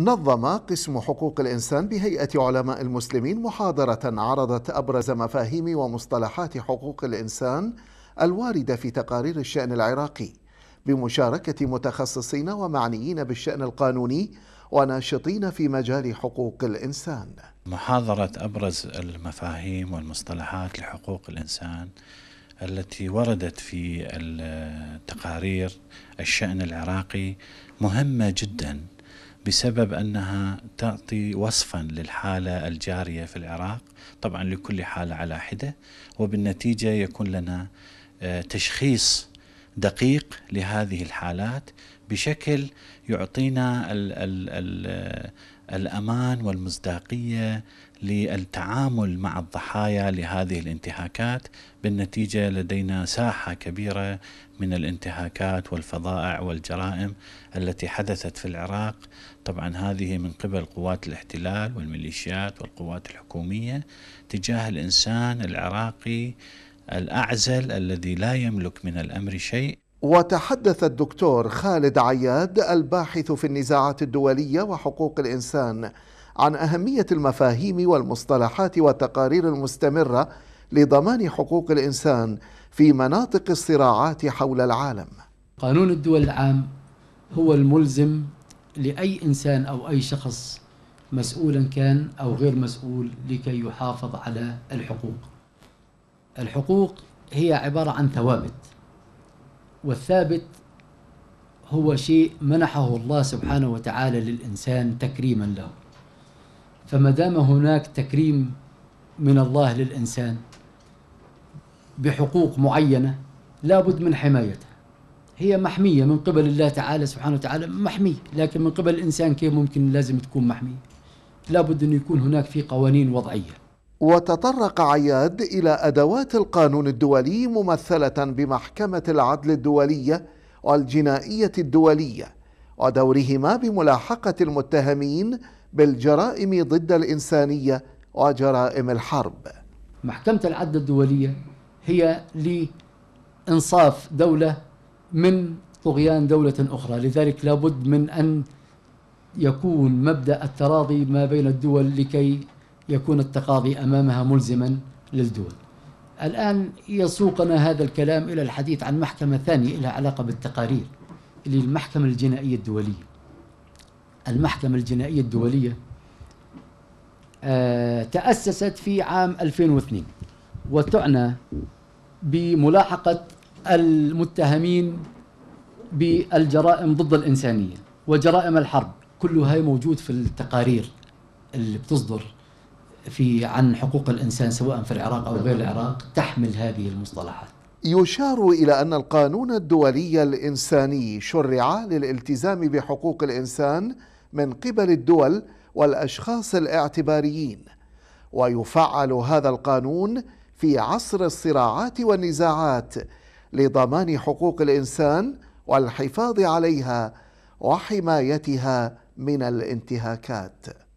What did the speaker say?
نظم قسم حقوق الإنسان بهيئة علماء المسلمين محاضرة عرضت أبرز مفاهيم ومصطلحات حقوق الإنسان الواردة في تقارير الشأن العراقي بمشاركة متخصصين ومعنيين بالشأن القانوني وناشطين في مجال حقوق الإنسان محاضرة أبرز المفاهيم والمصطلحات لحقوق الإنسان التي وردت في التقارير الشأن العراقي مهمة جداً بسبب أنها تعطي وصفا للحالة الجارية في العراق طبعا لكل حالة على حدة وبالنتيجة يكون لنا آه، تشخيص دقيق لهذه الحالات بشكل يعطينا الامان والمصداقيه للتعامل مع الضحايا لهذه الانتهاكات بالنتيجه لدينا ساحه كبيره من الانتهاكات والفظائع والجرائم التي حدثت في العراق طبعا هذه من قبل قوات الاحتلال والميليشيات والقوات الحكوميه تجاه الانسان العراقي الاعزل الذي لا يملك من الامر شيء وتحدث الدكتور خالد عياد الباحث في النزاعات الدولية وحقوق الإنسان عن أهمية المفاهيم والمصطلحات والتقارير المستمرة لضمان حقوق الإنسان في مناطق الصراعات حول العالم قانون الدول العام هو الملزم لأي إنسان أو أي شخص مسؤولا كان أو غير مسؤول لكي يحافظ على الحقوق الحقوق هي عبارة عن ثوابت والثابت هو شيء منحه الله سبحانه وتعالى للإنسان تكريما له فما دام هناك تكريم من الله للإنسان بحقوق معينة لابد من حمايتها هي محمية من قبل الله تعالى سبحانه وتعالى محمية لكن من قبل الإنسان كيف ممكن لازم تكون محمية لابد أن يكون هناك في قوانين وضعية وتطرق عياد إلى أدوات القانون الدولي ممثلة بمحكمة العدل الدولية والجنائية الدولية ودورهما بملاحقة المتهمين بالجرائم ضد الإنسانية وجرائم الحرب محكمة العدل الدولية هي لإنصاف دولة من طغيان دولة أخرى لذلك لابد من أن يكون مبدأ التراضي ما بين الدول لكي يكون التقاضي أمامها ملزما للدول الآن يسوقنا هذا الكلام إلى الحديث عن محكمة ثانية لها علاقة بالتقارير اللي المحكمة الجنائية الدولية المحكمة الجنائية الدولية آه، تأسست في عام 2002 وتعنى بملاحقة المتهمين بالجرائم ضد الإنسانية وجرائم الحرب كله هاي موجود في التقارير اللي بتصدر في عن حقوق الإنسان سواء في العراق أو غير العراق تحمل هذه المصطلحات يشار إلى أن القانون الدولي الإنساني شرع للالتزام بحقوق الإنسان من قبل الدول والأشخاص الاعتباريين ويفعل هذا القانون في عصر الصراعات والنزاعات لضمان حقوق الإنسان والحفاظ عليها وحمايتها من الانتهاكات